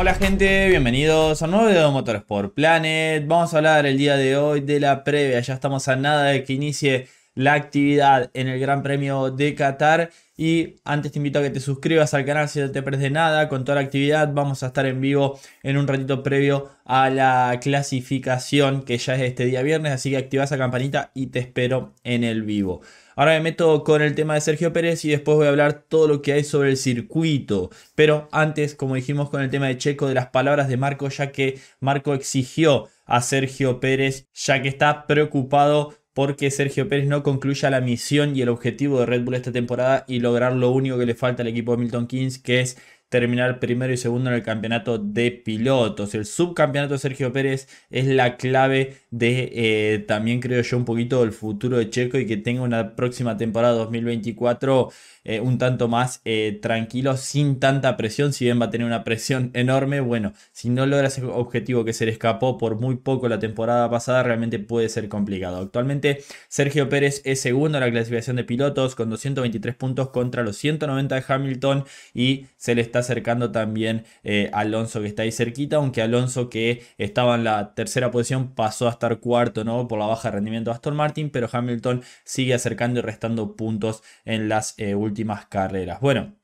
Hola gente, bienvenidos a un nuevo video de por Planet. Vamos a hablar el día de hoy de la previa. Ya estamos a nada de que inicie la actividad en el Gran Premio de Qatar. Y antes te invito a que te suscribas al canal si no te de nada. Con toda la actividad vamos a estar en vivo en un ratito previo a la clasificación que ya es este día viernes. Así que activa esa campanita y te espero en el vivo. Ahora me meto con el tema de Sergio Pérez y después voy a hablar todo lo que hay sobre el circuito. Pero antes, como dijimos con el tema de Checo, de las palabras de Marco, ya que Marco exigió a Sergio Pérez, ya que está preocupado porque Sergio Pérez no concluya la misión y el objetivo de Red Bull esta temporada y lograr lo único que le falta al equipo de Milton Keynes, que es terminar primero y segundo en el campeonato de pilotos. El subcampeonato de Sergio Pérez es la clave de eh, también creo yo un poquito el futuro de Checo y que tenga una próxima temporada 2024 eh, un tanto más eh, tranquilo, sin tanta presión, si bien va a tener una presión enorme, bueno, si no logra ese objetivo que se le escapó por muy poco la temporada pasada, realmente puede ser complicado. Actualmente Sergio Pérez es segundo en la clasificación de pilotos con 223 puntos contra los 190 de Hamilton y se le está acercando también eh, Alonso que está ahí cerquita, aunque Alonso que estaba en la tercera posición pasó a estar cuarto ¿no? por la baja de rendimiento de Aston Martin, pero Hamilton sigue acercando y restando puntos en las eh, últimas carreras. Bueno.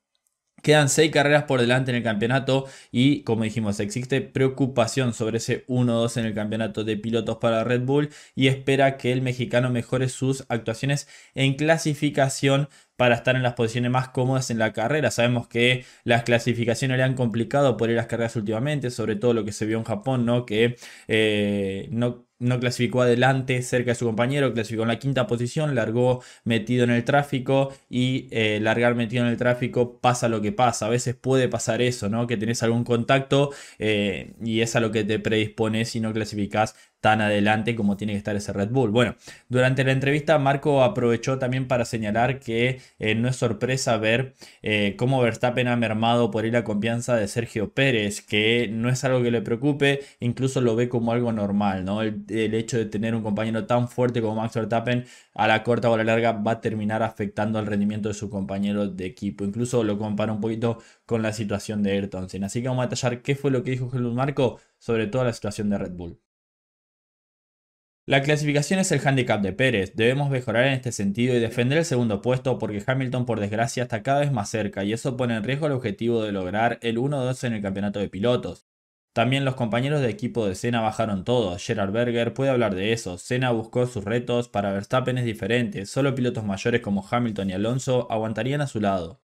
Quedan seis carreras por delante en el campeonato y como dijimos, existe preocupación sobre ese 1-2 en el campeonato de pilotos para Red Bull y espera que el mexicano mejore sus actuaciones en clasificación para estar en las posiciones más cómodas en la carrera. Sabemos que las clasificaciones le han complicado por ir las carreras últimamente, sobre todo lo que se vio en Japón, ¿no? Que eh, no no clasificó adelante cerca de su compañero, clasificó en la quinta posición, largó metido en el tráfico y eh, largar metido en el tráfico pasa lo que pasa. A veces puede pasar eso, ¿no? Que tenés algún contacto eh, y es a lo que te predispones si no clasificás tan adelante como tiene que estar ese Red Bull. Bueno, durante la entrevista Marco aprovechó también para señalar que eh, no es sorpresa ver eh, cómo Verstappen ha mermado por ahí la confianza de Sergio Pérez, que no es algo que le preocupe, incluso lo ve como algo normal, ¿no? El, hecho de tener un compañero tan fuerte como Max Verstappen a la corta o a la larga va a terminar afectando al rendimiento de su compañero de equipo. Incluso lo compara un poquito con la situación de Ayrton Senna. Así que vamos a detallar qué fue lo que dijo Helmut Marco sobre toda la situación de Red Bull. La clasificación es el handicap de Pérez. Debemos mejorar en este sentido y defender el segundo puesto porque Hamilton por desgracia está cada vez más cerca y eso pone en riesgo el objetivo de lograr el 1-2 en el campeonato de pilotos. También los compañeros de equipo de Senna bajaron todo. Gerard Berger puede hablar de eso. Senna buscó sus retos, para Verstappen es diferente. Solo pilotos mayores como Hamilton y Alonso aguantarían a su lado.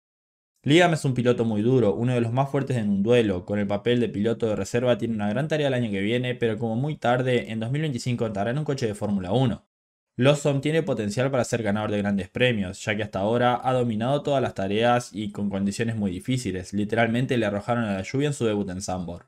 Liam es un piloto muy duro, uno de los más fuertes en un duelo, con el papel de piloto de reserva tiene una gran tarea el año que viene, pero como muy tarde, en 2025 entrará en un coche de Fórmula 1. Lawson tiene potencial para ser ganador de grandes premios, ya que hasta ahora ha dominado todas las tareas y con condiciones muy difíciles, literalmente le arrojaron a la lluvia en su debut en Sambor.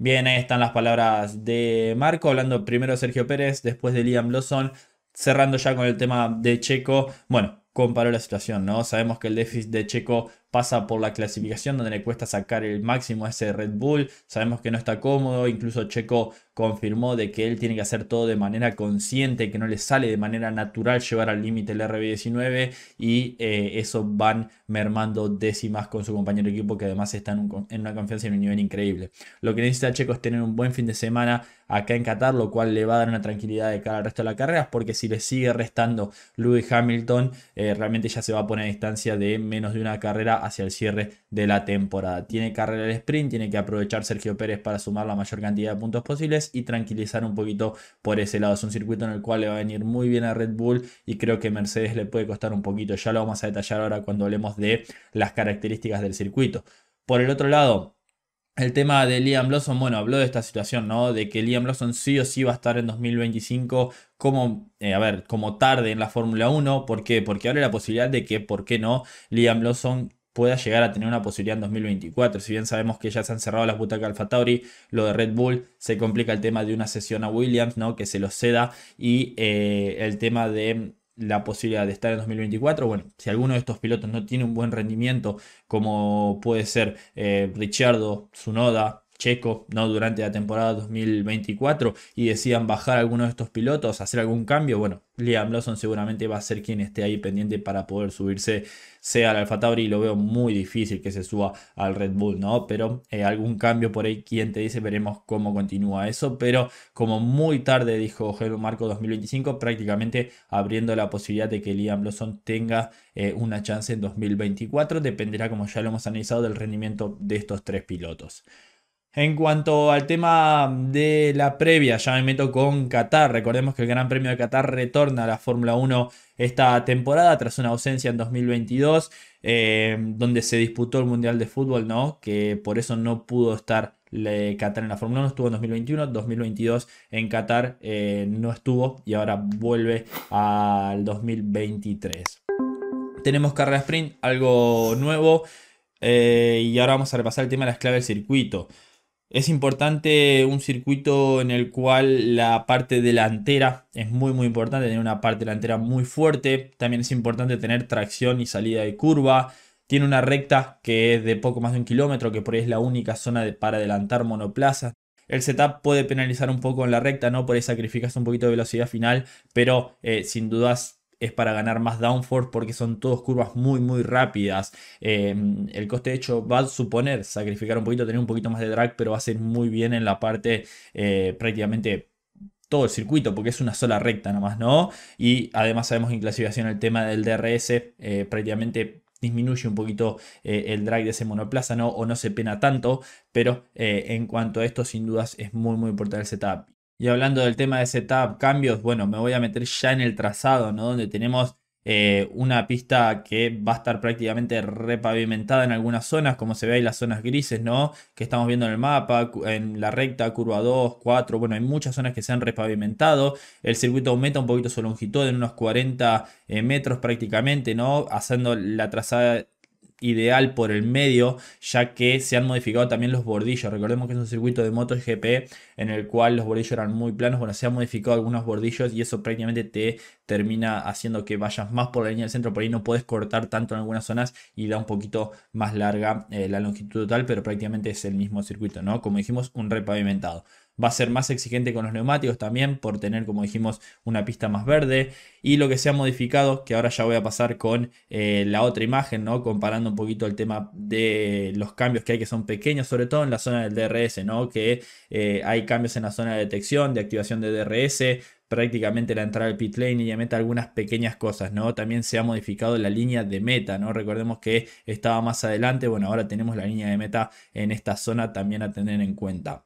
Bien, ahí están las palabras de Marco, hablando primero de Sergio Pérez, después de Liam Lawson, cerrando ya con el tema de Checo. Bueno, comparó la situación, ¿no? Sabemos que el déficit de Checo pasa por la clasificación donde le cuesta sacar el máximo a ese Red Bull. Sabemos que no está cómodo, incluso Checo confirmó de que él tiene que hacer todo de manera consciente, que no le sale de manera natural llevar al límite el RB19 y eh, eso van mermando décimas con su compañero de equipo que además está en, una confianza y en un nivel increíble. Lo que necesita Checo es tener un buen fin de semana acá en Qatar, lo cual le va a dar una tranquilidad de cara al resto de las carreras porque si le sigue restando Lewis Hamilton, eh, realmente ya se va a poner a distancia de menos de una carrera hacia el cierre de la temporada. Tiene carrera de sprint, tiene que aprovechar Sergio Pérez para sumar la mayor cantidad de puntos posibles y tranquilizar un poquito por ese lado. Es un circuito en el cual le va a venir muy bien a Red Bull y creo que Mercedes le puede costar un poquito. Ya lo vamos a detallar ahora cuando hablemos de las características del circuito. Por el otro lado, el tema de Liam Lawson, bueno, habló de esta situación, ¿no? De que Liam Lawson sí o sí va a estar en 2025 como, eh, a ver, como tarde en la Fórmula 1. ¿Por qué? Porque abre la posibilidad de que, ¿por qué no? Liam Lawson pueda llegar a tener una posibilidad en 2024. Si bien sabemos que ya se han cerrado las butacas Alfa Tauri, lo de Red Bull se complica el tema de una sesión a Williams, ¿no? Que se lo ceda y eh, el tema de la posibilidad de estar en 2024. Bueno, si alguno de estos pilotos no tiene un buen rendimiento, como puede ser eh, Richardo, Tsunoda, Checo, ¿no? Durante la temporada 2024 y decían bajar alguno de estos pilotos, hacer algún cambio, bueno, Liam Lawson seguramente va a ser quien esté ahí pendiente para poder subirse sea al Alfa Tauri y lo veo muy difícil que se suba al Red Bull, ¿no? Pero eh, algún cambio por ahí, quien te dice, veremos cómo continúa eso, pero como muy tarde dijo Helmut Marco 2025, prácticamente abriendo la posibilidad de que Liam Lawson tenga eh, una chance en 2024, dependerá como ya lo hemos analizado del rendimiento de estos tres pilotos. En cuanto al tema de la previa, ya me meto con Qatar. Recordemos que el Gran Premio de Qatar retorna a la Fórmula 1 esta temporada tras una ausencia en 2022, eh, donde se disputó el Mundial de Fútbol, ¿no? Que por eso no pudo estar eh, Qatar en la Fórmula 1 estuvo en 2021, 2022 en Qatar eh, no estuvo y ahora vuelve al 2023. Tenemos carrera sprint, algo nuevo. y ahora vamos a repasar el tema de las claves del circuito. Es importante un circuito en el cual la parte delantera es muy muy importante, tener una parte delantera muy fuerte. También es importante tener tracción y salida de curva. Tiene una recta que es de poco más de un kilómetro, que por ahí es la única zona para adelantar monoplaza. El setup puede penalizar un poco en la recta, ¿no? Por ahí sacrificas un poquito de velocidad final, pero eh, sin dudas es para ganar más downforce porque son todos curvas muy muy rápidas. Em, el coste de hecho va a suponer sacrificar un poquito, tener un poquito más de drag, pero va a ser muy bien en la parte eh, prácticamente todo el circuito, porque es una sola recta nomás, ¿no? Y además sabemos en clasificación el tema del DRS, eh, prácticamente disminuye un poquito eh, el drag de ese monoplaza, ¿no? O no se pena tanto, pero en cuanto a esto, sin dudas es muy, muy importante el setup. Y hablando del tema de setup, cambios, bueno, me voy a meter ya en el trazado, ¿no? Donde tenemos eh, una pista que va a estar prácticamente repavimentada en algunas zonas, como se ve ahí las zonas grises, ¿no? Que estamos viendo en el mapa, en la recta, curva 2, 4, bueno, hay muchas zonas que se han repavimentado. El circuito aumenta un poquito su longitud en unos 40 eh, metros prácticamente, ¿no? Haciendo la trazada ideal por el medio, ya que se han modificado también los bordillos. Recordemos que es un circuito de GP en el cual los bordillos eran muy planos. Bueno, se han modificado algunos bordillos y eso prácticamente te termina haciendo que vayas más por la línea del centro. Por ahí no puedes cortar tanto en algunas zonas y da un poquito más larga eh, la longitud total, pero prácticamente es el mismo circuito, ¿no? Como dijimos, un repavimentado. Va a ser más exigente con los neumáticos también por tener, como dijimos, una pista más verde. Y lo que se ha modificado, que ahora ya voy a pasar con eh, la otra imagen, ¿no? Comparando un poquito el tema de los cambios que hay, que son pequeños, sobre todo en la zona del DRS, ¿no? Que eh, hay cambios en la zona de detección, de activación de DRS, prácticamente la entrada al pit lane y ya meta algunas pequeñas cosas, ¿no? También se ha modificado la línea de meta, ¿no? Recordemos que estaba más adelante, bueno, ahora tenemos la línea de meta en esta zona también a tener en cuenta.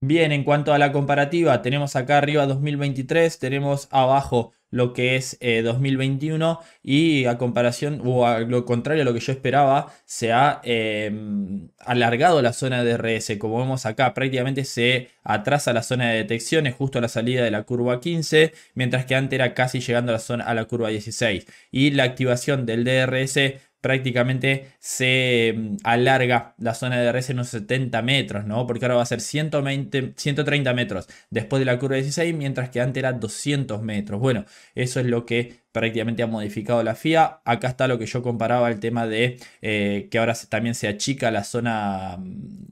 Bien, en cuanto a la comparativa, tenemos acá arriba 2023, tenemos abajo lo que es 2021 eh, y a comparación o a lo contrario a lo que yo esperaba se ha em, alargado la zona de DRS como vemos acá prácticamente se atrasa la zona de es justo a la salida de la curva 15 mientras que antes era casi llegando a la zona a la curva 16 y la activación del DRS prácticamente se mm, alarga la zona de res en unos 70 metros, ¿no? Porque ahora va a ser 120, 130 metros después de la curva 16, mientras que antes era 200 metros. Bueno, eso es lo que prácticamente ha modificado la FIA. Acá está lo que yo comparaba el tema de eh, que ahora también se achica la zona mm,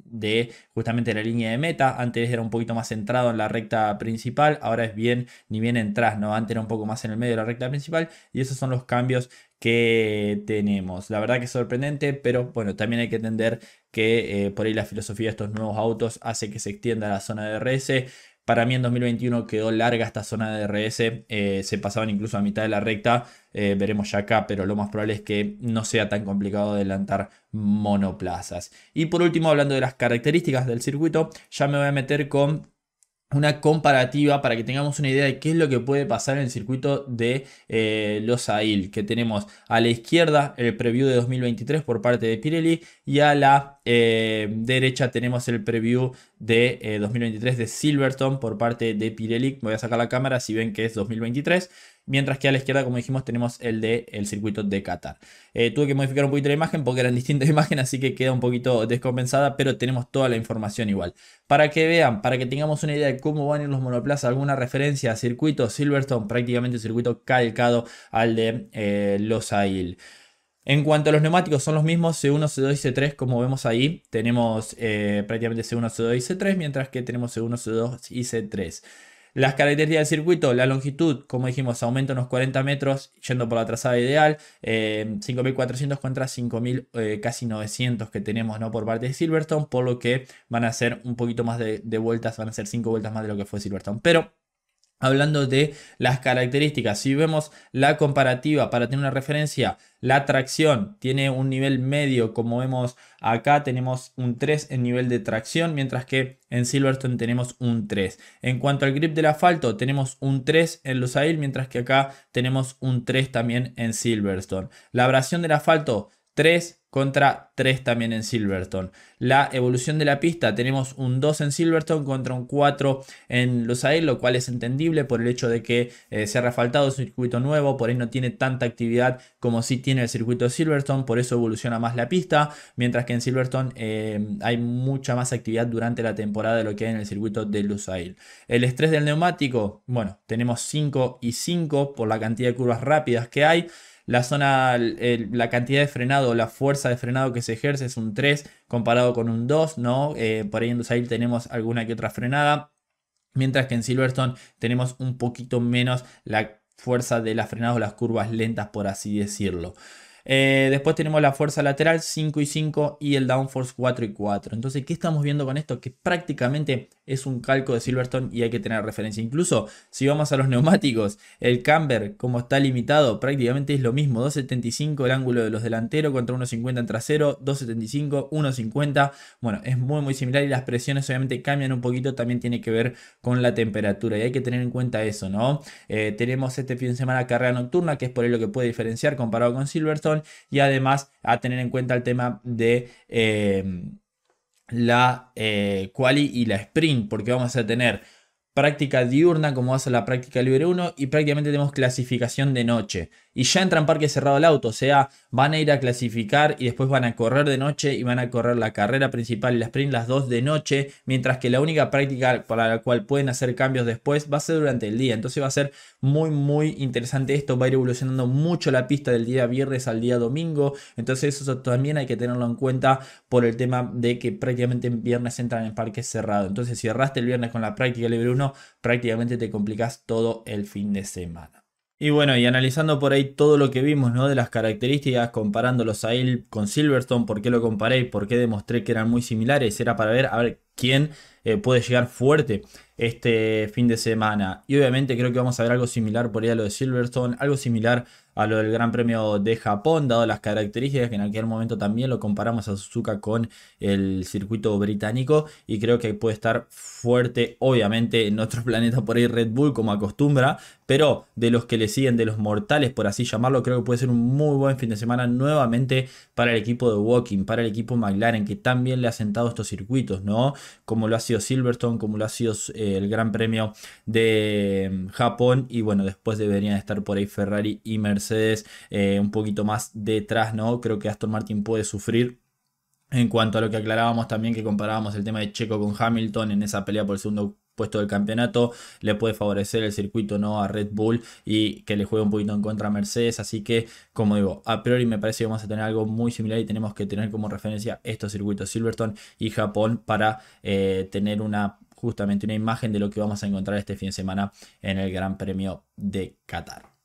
de justamente la línea de meta. Antes era un poquito más centrado en la recta principal, ahora es bien ni bien entras, ¿no? Antes era un poco más en el medio de la recta principal y esos son los cambios que tenemos. La verdad que es sorprendente, pero bueno, también hay que entender que eh, por ahí la filosofía de estos nuevos autos hace que se extienda la zona de RS Para mí en 2021 quedó larga esta zona de RS eh, se pasaban incluso a mitad de la recta, eh, veremos ya acá, pero lo más probable es que no sea tan complicado adelantar monoplazas. Y por último, hablando de las características del circuito, ya me voy a meter con una comparativa para que tengamos una idea de qué es lo que puede pasar en el circuito de eh, los AIL, que tenemos a la izquierda el preview de 2023 por parte de Pirelli y a la eh, derecha tenemos el preview de 2023 eh, de Silverton por parte de Pirelli. Voy a sacar la cámara si ven que es 2023 mientras que a la izquierda, como dijimos, tenemos el del el circuito de Qatar. Eh, tuve que modificar un poquito la imagen porque eran distintas imágenes, así que queda un poquito descompensada, pero tenemos toda la información igual. Para que vean, para que tengamos una idea de cómo van a los monoplazas, alguna referencia a circuito Silverstone, prácticamente circuito calcado al de eh, Los Ail. En cuanto a los neumáticos, son los mismos C1, C2 y C3, como vemos ahí. Tenemos eh, prácticamente C1, C2 y C3, mientras que tenemos C1, C2 y C3. Las características del circuito, la longitud, como dijimos, aumenta unos 40 metros yendo por la trazada ideal, 5.400 eh, contra 5.000, eh, casi 900 que tenemos ¿no? por parte de Silverstone, por lo que van a ser un poquito más de, vueltas, van a ser 5 vueltas más de lo que fue Silverstone. Pero hablando de las características. Si vemos la comparativa para tener una referencia, la tracción tiene un nivel medio, como vemos acá tenemos un 3 en nivel de tracción, mientras que en Silverstone tenemos un 3. En cuanto al grip del asfalto, tenemos un 3 en Lusail, mientras que acá tenemos un 3 también en Silverstone. La abrasión del asfalto 3 contra 3 también en Silverstone. La evolución de la pista, tenemos un 2 en Silverstone contra un 4 en Lusail, lo cual es entendible por el hecho de que eh, se ha refaltado un circuito nuevo, por ahí no tiene tanta actividad como si tiene el circuito de Silverstone, por eso evoluciona más la pista, mientras que en Silverstone eh, hay mucha más actividad durante la temporada de lo que hay en el circuito de Lusail. El estrés del neumático, bueno, tenemos 5 y 5 por la cantidad de curvas rápidas que hay la zona, la cantidad de frenado, la fuerza de frenado que se ejerce es un 3 comparado con un 2, ¿no? Eh, por ahí en Dusail tenemos alguna que otra frenada. Mientras que en Silverstone tenemos un poquito menos la fuerza de las frenadas o las curvas lentas, por así decirlo. Eh, después tenemos la fuerza lateral 5 y 5 y el downforce 4 y 4. Entonces, ¿qué estamos viendo con esto? Que prácticamente es un calco de Silverstone y hay que tener referencia. Incluso si vamos a los neumáticos, el camber, como está limitado, prácticamente es lo mismo. 2.75 el ángulo de los delanteros contra 1.50 en trasero, 2.75, 1.50. Bueno, es muy muy similar y las presiones obviamente cambian un poquito, también tiene que ver con la temperatura y hay que tener en cuenta eso, ¿no? Eh, tenemos este fin de semana carrera nocturna, que es por ahí lo que puede diferenciar comparado con Silverstone y además a tener en cuenta el tema de... Eh, la eh, quali y la sprint porque vamos a tener práctica diurna como hace la práctica libre 1 y prácticamente tenemos clasificación de noche. Y ya entra en parque cerrado el auto, o sea, van a ir a clasificar y después van a correr de noche y van a correr la carrera principal y la sprint las dos de noche, mientras que la única práctica para la cual pueden hacer cambios después va a ser durante el día. Entonces va a ser muy muy interesante esto, va a ir evolucionando mucho la pista del día viernes al día domingo, entonces eso también hay que tenerlo en cuenta por el tema de que prácticamente en viernes entran en parque cerrado. Entonces si erraste el viernes con la práctica libre 1, prácticamente te complicas todo el fin de semana. Y bueno, y analizando por ahí todo lo que vimos, ¿no? De las características, comparándolos a él con Silverstone, por qué lo comparé y por qué demostré que eran muy similares, era para ver a ver quién eh, puede llegar fuerte este fin de semana. Y obviamente creo que vamos a ver algo similar por ahí a lo de Silverstone, algo similar a lo del Gran Premio de Japón, dado las características que en aquel momento también lo comparamos a Suzuka con el circuito británico y creo que puede estar fuerte, obviamente en otro planeta por ahí Red Bull como acostumbra, pero de los que le siguen, de los mortales por así llamarlo, creo que puede ser un muy buen fin de semana nuevamente para el equipo de Walking, para el equipo McLaren que también le ha sentado estos circuitos, ¿no? Como lo ha sido Silverstone, como lo ha sido eh, el Gran Premio de mm, Japón y bueno, después deberían estar por ahí Ferrari y Mercedes Mercedes eh, un poquito más detrás, ¿no? Creo que Aston Martin puede sufrir. En cuanto a lo que aclarábamos también, que comparábamos el tema de Checo con Hamilton en esa pelea por el segundo puesto del campeonato, le puede favorecer el circuito no a Red Bull y que le juegue un poquito en contra a Mercedes, así que como digo, a priori me parece que vamos a tener algo muy similar y tenemos que tener como referencia estos circuitos Silverstone y Japón para eh, tener una justamente una imagen de lo que vamos a encontrar este fin de semana en el Gran Premio de Qatar.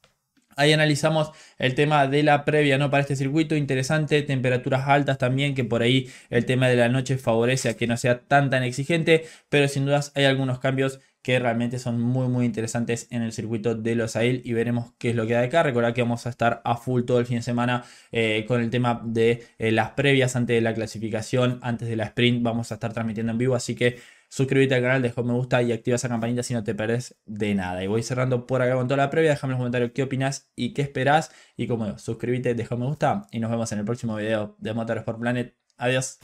Ahí analizamos el tema de la previa ¿no? para este circuito. Interesante, temperaturas altas también, que por ahí el tema de la noche favorece a que no sea tan tan exigente. Pero sin dudas hay algunos cambios que realmente son muy muy interesantes en el circuito de los AIL y veremos qué es lo que da de acá. Recordad que vamos a estar a full todo el fin de semana eh, con el tema de eh, las previas antes de la clasificación, antes de la sprint. Vamos a estar transmitiendo en vivo, así que Suscríbete al canal, deja un me gusta y activa esa campanita si no te pierdes de nada. Y voy cerrando por acá con toda la previa. Déjame en los comentarios qué opinas y qué esperas Y como digo, suscríbete, deja un me gusta y nos vemos en el próximo video de Motorsport Planet. Adiós.